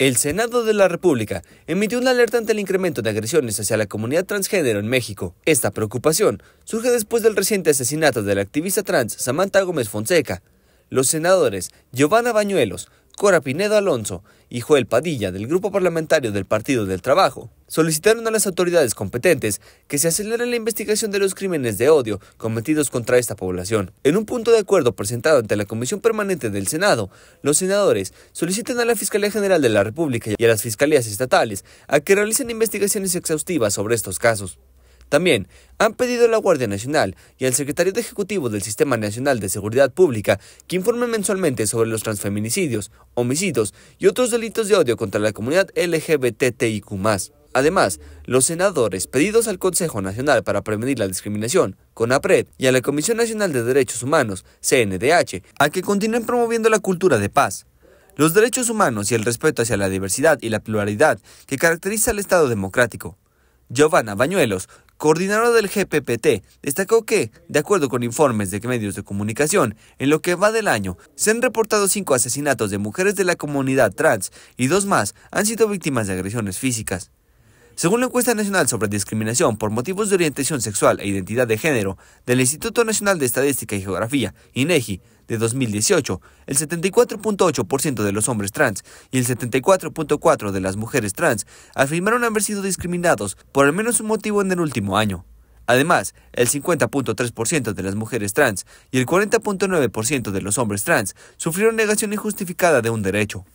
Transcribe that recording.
El Senado de la República emitió una alerta ante el incremento de agresiones hacia la comunidad transgénero en México. Esta preocupación surge después del reciente asesinato de la activista trans Samantha Gómez Fonseca. Los senadores Giovanna Bañuelos, Cora Pinedo Alonso y Joel Padilla del Grupo Parlamentario del Partido del Trabajo solicitaron a las autoridades competentes que se acelere la investigación de los crímenes de odio cometidos contra esta población. En un punto de acuerdo presentado ante la Comisión Permanente del Senado, los senadores solicitan a la Fiscalía General de la República y a las fiscalías estatales a que realicen investigaciones exhaustivas sobre estos casos. También han pedido a la Guardia Nacional y al secretario de Ejecutivo del Sistema Nacional de Seguridad Pública que informen mensualmente sobre los transfeminicidios, homicidios y otros delitos de odio contra la comunidad LGBTIQ. Además, los senadores pedidos al Consejo Nacional para Prevenir la Discriminación, CONAPRED, y a la Comisión Nacional de Derechos Humanos, CNDH, a que continúen promoviendo la cultura de paz, los derechos humanos y el respeto hacia la diversidad y la pluralidad que caracteriza al Estado democrático. Giovanna Bañuelos, coordinador del GPPT, destacó que, de acuerdo con informes de medios de comunicación, en lo que va del año, se han reportado cinco asesinatos de mujeres de la comunidad trans y dos más han sido víctimas de agresiones físicas. Según la encuesta nacional sobre discriminación por motivos de orientación sexual e identidad de género del Instituto Nacional de Estadística y Geografía, INEGI, de 2018, el 74.8% de los hombres trans y el 74.4% de las mujeres trans afirmaron haber sido discriminados por al menos un motivo en el último año. Además, el 50.3% de las mujeres trans y el 40.9% de los hombres trans sufrieron negación injustificada de un derecho.